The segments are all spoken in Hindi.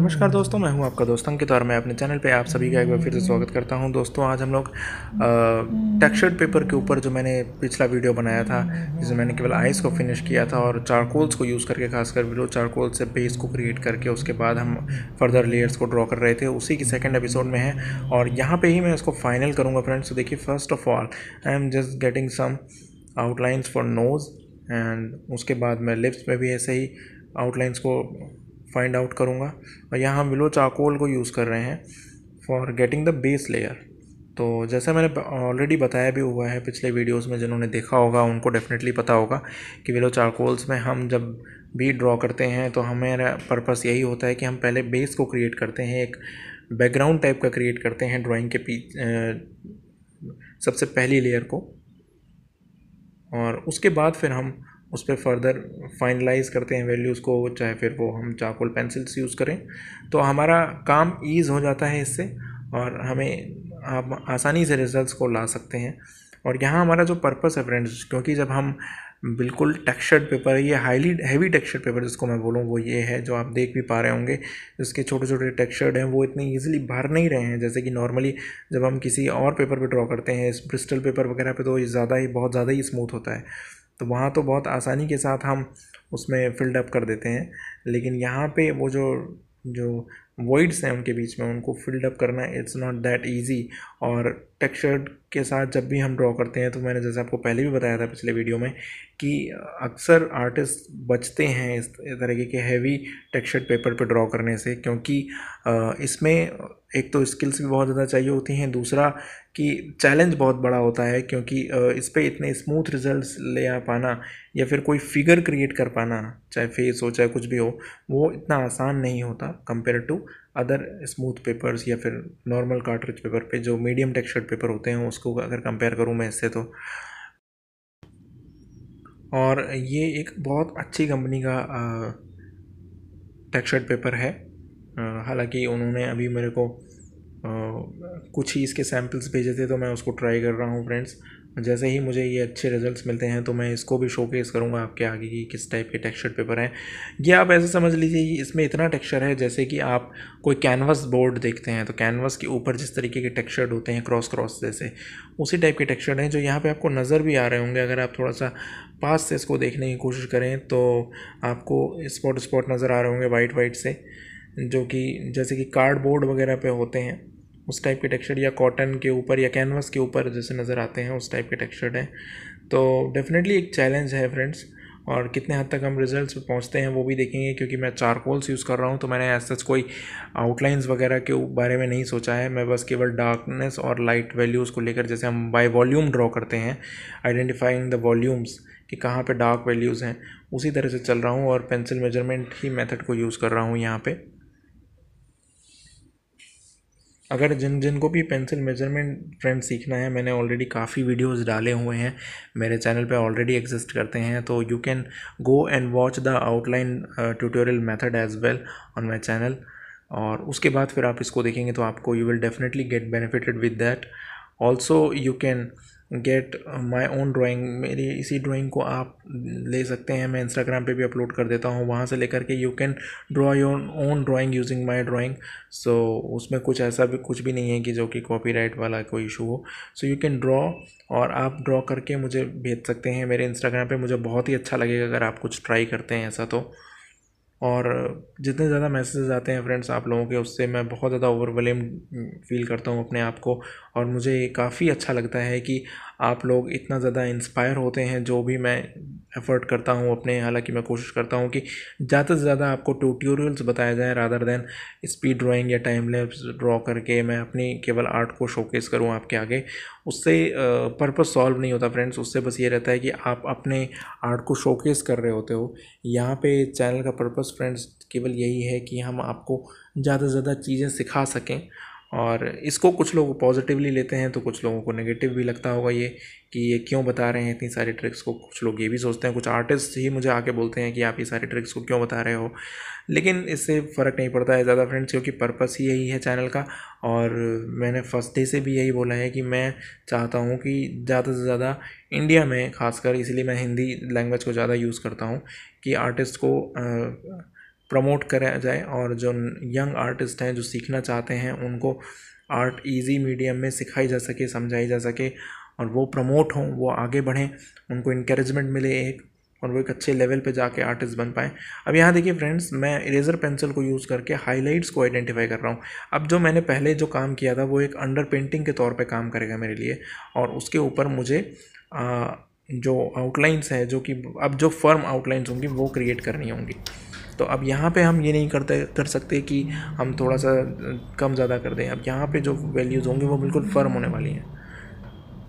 नमस्कार दोस्तों मैं हूं आपका दोस्त अंकित और मैं अपने चैनल पे आप सभी का एक बार फिर से स्वागत करता हूं दोस्तों आज हम लोग टेक्सचर्ड पेपर के ऊपर जो मैंने पिछला वीडियो बनाया था जिसमें मैंने केवल आइस को फिनिश किया था और चारकोल्स को यूज़ करके खासकर विलो चारकोल से बेस को क्रिएट करके उसके बाद हम फर्दर लेयर्स को ड्रॉ कर रहे थे उसी की सेकेंड एपिसोड में है और यहाँ पर ही मैं इसको फाइनल करूँगा फ्रेंड्स तो देखिए first of all I am just getting some outlines for nose and उसके बाद मैं लिप्स में भी ऐसे ही आउटलाइंस को फाइंड आउट करूँगा और यहाँ हम विलो चारकोल को यूज़ कर रहे हैं for getting the base layer तो जैसा मैंने ऑलरेडी बताया भी हुआ है पिछले वीडियोस में जिन्होंने देखा होगा उनको डेफिनेटली पता होगा कि विलो चारकोल्स में हम जब भी ड्रॉ करते हैं तो हमारा पर्पस यही होता है कि हम पहले बेस को क्रिएट करते हैं एक बैकग्राउंड टाइप का क्रिएट करते हैं ड्राइंग के पी सबसे पहली लेयर को और उसके बाद फिर हम उस पर फर्दर फाइनलाइज़ करते हैं वैल्यूज़ को चाहे फिर वो हम चाकुल पेंसिल्स यूज़ करें तो हमारा काम ईज़ हो जाता है इससे और हमें आप आसानी से रिज़ल्ट को ला सकते हैं और यहाँ हमारा जो पर्पस है फ्रेंड्स क्योंकि जब हम बिल्कुल टेक्सचर्ड पेपर ये हाईली हैवी टेक्सचर्ड पेपर जिसको मैं बोलूँ वो ये है जो आप देख भी पा रहे होंगे इसके छोटे छोटे टेक्सचर्ड हैं वो इतने ईजिली भर नहीं रहे हैं जैसे कि नॉर्मली जब हम किसी और पेपर पर ड्रॉ करते हैं ब्रिस्टल पेपर वगैरह पे तो ज़्यादा ही बहुत ज़्यादा ही स्मूथ होता है तो वहाँ तो बहुत आसानी के साथ हम उसमें फ़िल्डअप कर देते हैं लेकिन यहाँ पे वो जो जो वॉइड्स हैं उनके बीच में उनको अप करना इट्स नॉट दैट ईजी और टेक्सचर के साथ जब भी हम ड्रॉ करते हैं तो मैंने जैसे आपको पहले भी बताया था पिछले वीडियो में कि अक्सर आर्टिस्ट बचते हैं इस तरीके के हैवी टेक्सचर्ड पेपर पे ड्रॉ करने से क्योंकि इसमें एक तो स्किल्स भी बहुत ज़्यादा चाहिए होती हैं दूसरा कि चैलेंज बहुत बड़ा होता है क्योंकि इस पर इतने स्मूथ रिजल्ट ले आ पाना या फिर कोई फिगर क्रिएट कर पाना चाहे फेस हो चाहे कुछ भी हो वो इतना आसान नहीं होता compare to other smooth papers या फिर नॉर्मल कार्टरेज पेपर पे जो मीडियम टेक्सचर्ड पेपर होते हैं उसको अगर कंपेयर करूँ मैं इससे तो और ये एक बहुत अच्छी कंपनी का टेक्सचर्ड पेपर है हालांकि उन्होंने अभी मेरे को आ, कुछ ही इसके सैम्पल्स भेजे थे तो मैं उसको ट्राई कर रहा हूँ फ्रेंड्स जैसे ही मुझे ये अच्छे रिजल्ट्स मिलते हैं तो मैं इसको भी शोकेस करूँगा आपके आगे कि किस टाइप के टेक्सचर पेपर हैं ये आप ऐसे समझ लीजिए इसमें इतना टेक्सचर है जैसे कि आप कोई कैनवस बोर्ड देखते हैं तो कैनवास के ऊपर जिस तरीके के टेक्सचर्ड होते हैं क्रॉस क्रॉस जैसे उसी टाइप के टेक्सचर्ड हैं जो यहाँ पर आपको नज़र भी आ रहे होंगे अगर आप थोड़ा सा पास से इसको देखने की कोशिश करें तो आपको स्पॉट स्पॉट नज़र आ रहे होंगे वाइट वाइट से जो कि जैसे कि कार्डबोर्ड वगैरह पे होते हैं उस टाइप के टेक्सचर या कॉटन के ऊपर या कैनवास के ऊपर जैसे नज़र आते हैं उस टाइप के टेक्सचर हैं तो डेफिनेटली एक चैलेंज है फ्रेंड्स और कितने हद तक हम रिजल्ट्स पे पहुँचते हैं वो भी देखेंगे क्योंकि मैं चारकोल्स यूज़ कर रहा हूँ तो मैंने ऐसा सच कोई आउटलाइंस वगैरह के बारे में नहीं सोचा है मैं बस केवल डार्कनेस और लाइट वैल्यूज़ को लेकर जैसे हम बाय वॉल्यूम ड्रॉ करते हैं आइडेंटिफाइंग द वॉल्यूम्स कि कहाँ पे डार्क वैल्यूज़ हैं उसी तरह से चल रहा हूँ और पेंसिल मेजरमेंट ही मेथड को यूज़ कर रहा हूँ यहाँ पर अगर जिन जिनको भी पेंसिल मेजरमेंट फ्रेंड सीखना है मैंने ऑलरेडी काफ़ी वीडियोस डाले हुए हैं मेरे चैनल पे ऑलरेडी एग्जिस्ट करते हैं तो you can go and watch the outline tutorial method as well on my channel और उसके बाद फिर आप इसको देखेंगे तो आपको you will definitely get benefited with that also you can get my own drawing मेरी इसी ड्राॅइंग को आप ले सकते हैं मैं इंस्टाग्राम पे भी अपलोड कर देता हूँ वहाँ से लेकर के you can draw your own drawing using my drawing so उसमें कुछ ऐसा भी कुछ भी नहीं है कि जो कि राइट वाला कोई इशू हो सो यू कैन ड्रॉ और आप ड्रॉ करके मुझे भेज सकते हैं मेरे इंस्टाग्राम पर मुझे बहुत ही अच्छा लगेगा अगर आप कुछ ट्राई करते हैं ऐसा तो और जितने ज़्यादा मैसेजेस आते हैं फ्रेंड्स आप लोगों के उससे मैं बहुत ज़्यादा ओवरवेलम फ़ील करता हूँ अपने आप को और मुझे काफ़ी अच्छा लगता है कि आप लोग इतना ज़्यादा इंस्पायर होते हैं जो भी मैं एफ़र्ट करता हूँ अपने हालांकि मैं कोशिश करता हूँ कि ज़्यादा से ज़्यादा आपको ट्यूटोरियल्स बताया जाए रादर देन स्पीड ड्राइंग या टाइम लैप्स ड्रॉ करके मैं अपनी केवल आर्ट को शोकेस करूँ आपके आगे उससे पर्पस सॉल्व नहीं होता फ्रेंड्स उससे बस ये रहता है कि आप अपने आर्ट को शोकेस कर रहे होते हो यहाँ पे चैनल का पर्पस फ्रेंड्स केवल यही है कि हम आपको ज़्यादा से ज़्यादा चीज़ें सिखा सकें और इसको कुछ लोग पॉजिटिवली लेते हैं तो कुछ लोगों को नेगेटिव भी लगता होगा ये कि ये क्यों बता रहे हैं इतनी सारी ट्रिक्स को कुछ लोग ये भी सोचते हैं कुछ आर्टिस्ट ही मुझे आके बोलते हैं कि आप ये सारी ट्रिक्स को क्यों बता रहे हो लेकिन इससे फ़र्क नहीं पड़ता है ज़्यादा फ्रेंड्स क्योंकि पर्पस ही यही है चैनल का और मैंने फर्स्ट डे से भी यही बोला है कि मैं चाहता हूँ कि ज़्यादा से ज़्यादा इंडिया में खासकर इसलिए मैं हिंदी लैंग्वेज को ज़्यादा यूज़ करता हूँ कि आर्टिस्ट को आ, प्रमोट करा जाए और जो यंग आर्टिस्ट हैं जो सीखना चाहते हैं उनको आर्ट इजी मीडियम में सिखाई जा सके समझाई जा सके और वो प्रमोट हों वो आगे बढ़ें उनको इनक्रेजमेंट मिले एक और वो एक अच्छे लेवल पे जाके आर्टिस्ट बन पाएँ अब यहाँ देखिए फ्रेंड्स मैं इरेजर पेंसिल को यूज़ करके हाईलाइट्स को आइडेंटिफाई कर रहा हूँ अब जो मैंने पहले जो काम किया था वो एक अंडर पेंटिंग के तौर पे काम करेगा मेरे लिए और उसके ऊपर मुझे आ, जो आउटलाइंस हैं जो कि अब जो फर्म आउटलाइंस होंगी वो क्रिएट करनी होंगी तो अब यहाँ पे हम ये नहीं करते कर सकते कि हम थोड़ा सा कम ज़्यादा कर दें अब यहाँ पे जो वैल्यूज़ होंगी वो बिल्कुल फर्म होने वाली हैं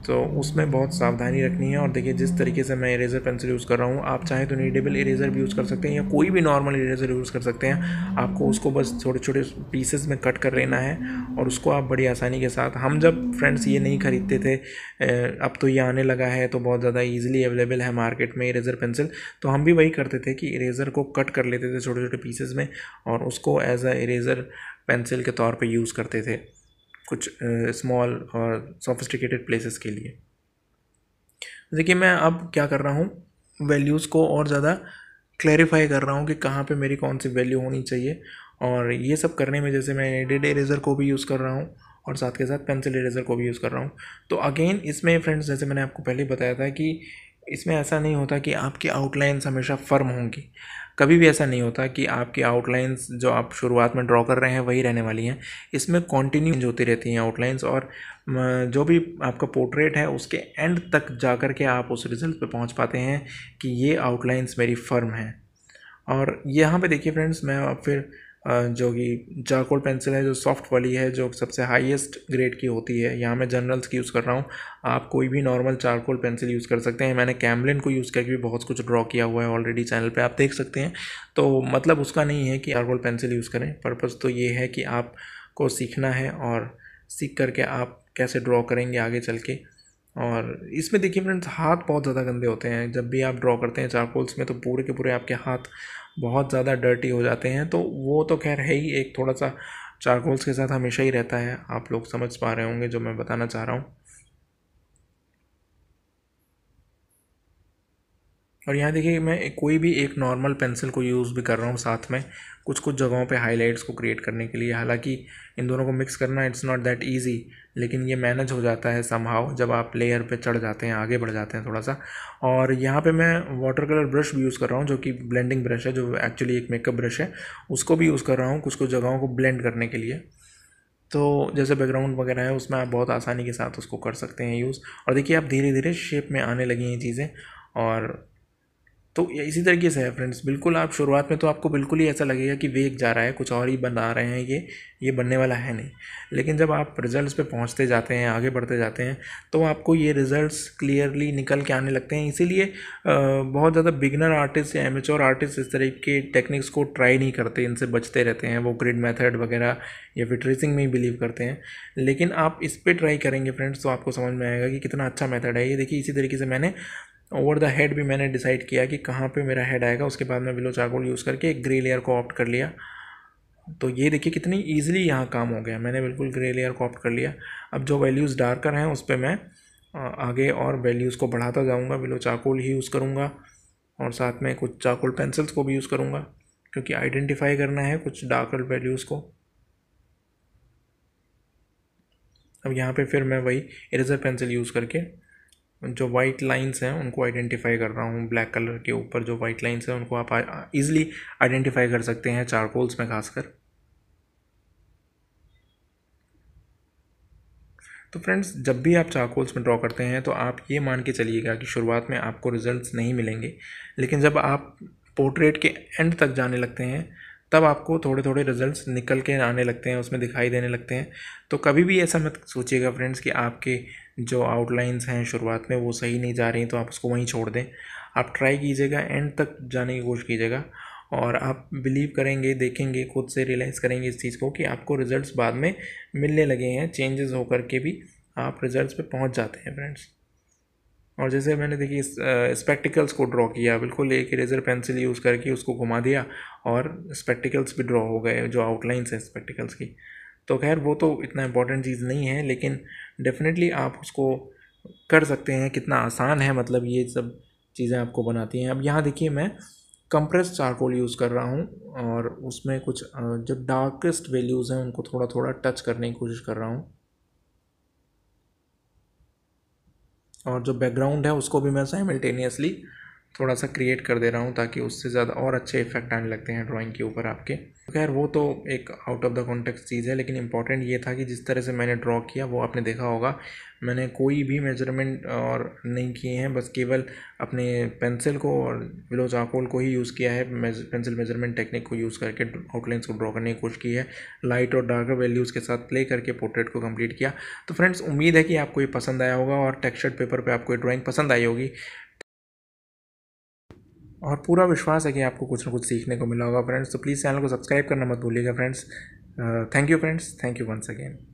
तो उसमें बहुत सावधानी रखनी है और देखिए जिस तरीके से मैं इरेज़र पेंसिल यूज़ कर रहा हूँ आप चाहे तो नीडेबल इरेज़र भी यूज़ कर सकते हैं या कोई भी नॉर्मल इरेज़र यूज़ कर सकते हैं आपको उसको बस छोटे छोटे पीसेस में कट कर लेना है और उसको आप बड़ी आसानी के साथ हम जब फ्रेंड्स ये नहीं ख़रीदते थे अब तो ये आने लगा है तो बहुत ज़्यादा ईजिली अवेलेबल है मार्केट में इरेज़र पेंसिल तो हम भी वही करते थे कि इरेज़र को कट कर लेते थे छोटे छोटे पीसेज में और उसको एज अ इरेज़र पेंसिल के तौर पर यूज़ करते थे कुछ स्मॉल और सोफिस्टिकेटेड प्लेसेस के लिए देखिए मैं अब क्या कर रहा हूँ वैल्यूज़ को और ज़्यादा क्लैरिफाई कर रहा हूँ कि कहाँ पे मेरी कौन सी वैल्यू होनी चाहिए और ये सब करने में जैसे मैं एडिड इरेजर को भी यूज़ कर रहा हूँ और साथ के साथ पेंसिल इरेजर को भी यूज़ कर रहा हूँ तो अगेन इसमें फ्रेंड्स जैसे मैंने आपको पहले बताया था कि इसमें ऐसा नहीं होता कि आपकी आउटलाइंस हमेशा फर्म होंगी कभी भी ऐसा नहीं होता कि आपकी आउटलाइंस जो आप शुरुआत में ड्रॉ कर रहे हैं वही रहने वाली हैं इसमें कॉन्टिन्यू होती रहती हैं आउटलाइंस और जो भी आपका पोर्ट्रेट है उसके एंड तक जा कर के आप उस रिज़ल्ट पे पहुंच पाते हैं कि ये आउटलाइंस मेरी फर्म है और यहाँ पे देखिए फ्रेंड्स मैं फिर जो कि चारकोल पेंसिल है जो सॉफ्ट वाली है जो सबसे हाईएस्ट ग्रेड की होती है यहाँ मैं जनरल्स की यूज़ कर रहा हूँ आप कोई भी नॉर्मल चारकोल पेंसिल यूज़ कर सकते हैं मैंने कैमलिन को यूज़ करके भी बहुत कुछ ड्रॉ किया हुआ है ऑलरेडी चैनल पे आप देख सकते हैं तो मतलब उसका नहीं है कि चारकोल पेंसिल यूज़ करें पर्पज़ तो ये है कि आपको सीखना है और सीख करके आप कैसे ड्रॉ करेंगे आगे चल के और इसमें देखिए फ्रेंड्स हाथ बहुत ज़्यादा गंदे होते हैं जब भी आप ड्रॉ करते हैं चारकोल्स में तो पूरे के पूरे आपके हाथ बहुत ज़्यादा डर्टी हो जाते हैं तो वो तो खैर है ही एक थोड़ा सा चारकोल्स के साथ हमेशा ही रहता है आप लोग समझ पा रहे होंगे जो मैं बताना चाह रहा हूँ और यहाँ देखिए मैं कोई भी एक नॉर्मल पेंसिल को यूज़ भी कर रहा हूँ साथ में कुछ कुछ जगहों पे हाइलाइट्स को क्रिएट करने के लिए हालांकि इन दोनों को मिक्स करना इट्स नॉट दैट इजी लेकिन ये मैनेज हो जाता है समहाव जब आप लेयर पे चढ़ जाते हैं आगे बढ़ जाते हैं थोड़ा सा और यहाँ पे मैं वाटर कलर ब्रश भी यूज़ कर रहा हूँ जो कि ब्लेंडिंग ब्रश है जो एक्चुअली एक मेकअप ब्रश है उसको भी यूज़ कर रहा हूँ कुछ कुछ जगहों को ब्लेंड करने के लिए तो जैसे बैकग्राउंड वगैरह है उसमें आप बहुत आसानी के साथ उसको कर सकते हैं यूज़ और देखिए आप धीरे धीरे शेप में आने लगी हैं चीज़ें और तो इसी तरीके से है फ्रेंड्स बिल्कुल आप शुरुआत में तो आपको बिल्कुल ही ऐसा लगेगा कि वेक जा रहा है कुछ और ही बना रहे हैं ये ये बनने वाला है नहीं लेकिन जब आप रिजल्ट्स पे पहुंचते जाते हैं आगे बढ़ते जाते हैं तो आपको ये रिजल्ट्स क्लियरली निकल के आने लगते हैं इसीलिए बहुत ज़्यादा बिगनर आर्टिस्ट या एमेचोर आर्टिस्ट इस तरह के टेक्निक्स को ट्राई नहीं करते इनसे बचते रहते हैं वो ग्रिड मैथड वगैरह या फिर ट्रेसिंग में ही बिलीव करते हैं लेकिन आप इस पर ट्राई करेंगे फ्रेंड्स तो आपको समझ में आएगा कि कितना अच्छा मैथड है ये देखिए इसी तरीके से मैंने ओवर द हेड भी मैंने डिसाइड किया कि कहाँ पे मेरा हेड आएगा उसके बाद मैं बिलो चाकोल यूज़ करके एक ग्रे लेयर को ऑप्ट कर लिया तो ये देखिए कितनी ईजिली यहाँ काम हो गया मैंने बिल्कुल ग्रे लेयर को ऑप्ट कर लिया अब जो वैल्यूज़ डार्कर हैं उस पर मैं आगे और वैल्यूज़ को बढ़ाता जाऊँगा बिलो चाकोल ही यूज़ करूँगा और साथ में कुछ चाकोल पेंसिल्स को भी यूज़ करूँगा क्योंकि आइडेंटिफाई करना है कुछ डार्कर वैल्यूज़ को अब यहाँ पे फिर मैं वही इरेज़र पेंसिल यूज़ करके जो वाइट लाइंस हैं उनको आइडेंटिफाई कर रहा हूँ ब्लैक कलर के ऊपर जो वाइट लाइंस हैं उनको आप इजीली आइडेंटिफाई कर सकते हैं चारकोल्स में खासकर तो फ्रेंड्स जब भी आप चारकोल्स में ड्रॉ करते हैं तो आप ये मान के चलिएगा कि शुरुआत में आपको रिजल्ट्स नहीं मिलेंगे लेकिन जब आप पोर्ट्रेट के एंड तक जाने लगते हैं तब आपको थोड़े थोड़े रिजल्ट्स निकल के आने लगते हैं उसमें दिखाई देने लगते हैं तो कभी भी ऐसा मत सोचिएगा फ्रेंड्स कि आपके जो आउटलाइंस हैं शुरुआत में वो सही नहीं जा रही तो आप उसको वहीं छोड़ दें आप ट्राई कीजिएगा एंड तक जाने की कोशिश कीजिएगा और आप बिलीव करेंगे देखेंगे खुद से रियलाइज़ करेंगे इस चीज़ को कि आपको रिज़ल्ट्स बाद में मिलने लगे हैं चेंजेस होकर के भी आप रिज़ल्ट्स पे पहुंच जाते हैं फ्रेंड्स और जैसे मैंने देखिए स्पेक्टिकल्स को ड्रॉ किया बिल्कुल एक इरेजर पेंसिल यूज़ करके उसको घुमा दिया और स्पेक्टिकल्स भी ड्रॉ हो गए जो आउटलाइंस हैं स्पेक्टिकल्स की तो खैर वो तो इतना इम्पोर्टेंट चीज़ नहीं है लेकिन डेफिनेटली आप उसको कर सकते हैं कितना आसान है मतलब ये सब चीज़ें आपको बनाती हैं अब यहाँ देखिए मैं कंप्रेस चारकोल यूज़ कर रहा हूँ और उसमें कुछ जो डार्केस्ट वैल्यूज़ हैं उनको थोड़ा थोड़ा टच करने की कोशिश कर रहा हूँ और जो बैकग्राउंड है उसको भी मैं साइमल्टेनियसली थोड़ा सा क्रिएट कर दे रहा हूँ ताकि उससे ज़्यादा और अच्छे इफेक्ट आने लगते हैं ड्राइंग के ऊपर आपके तो खैर वो तो एक आउट ऑफ द कॉन्टेक्स्ट चीज़ है लेकिन इंपॉर्टेंट ये था कि जिस तरह से मैंने ड्रॉ किया वो आपने देखा होगा मैंने कोई भी मेजरमेंट और नहीं किए हैं बस केवल अपने पेंसिल को और विलो चाकोल को ही यूज़ किया है पेंसिल मेजरमेंट टेक्निक को यूज़ करके आउटलाइंस को ड्रॉ करने की कोशिश की है लाइट और डार्कर वैल्यूज़ के साथ प्ले करके पोर्ट्रेट को कंप्लीट किया तो फ्रेंड्स उम्मीद है कि आपको ये पसंद आया होगा और टेक्सचर्ड पेपर पे आपको ये ड्राॅइंग पसंद आई होगी और पूरा विश्वास है कि आपको कुछ ना कुछ सीखने को मिला होगा फ्रेंड्स तो प्लीज़ चैनल को सब्सक्राइब करना मत भूलिएगा friends thank you friends thank you once again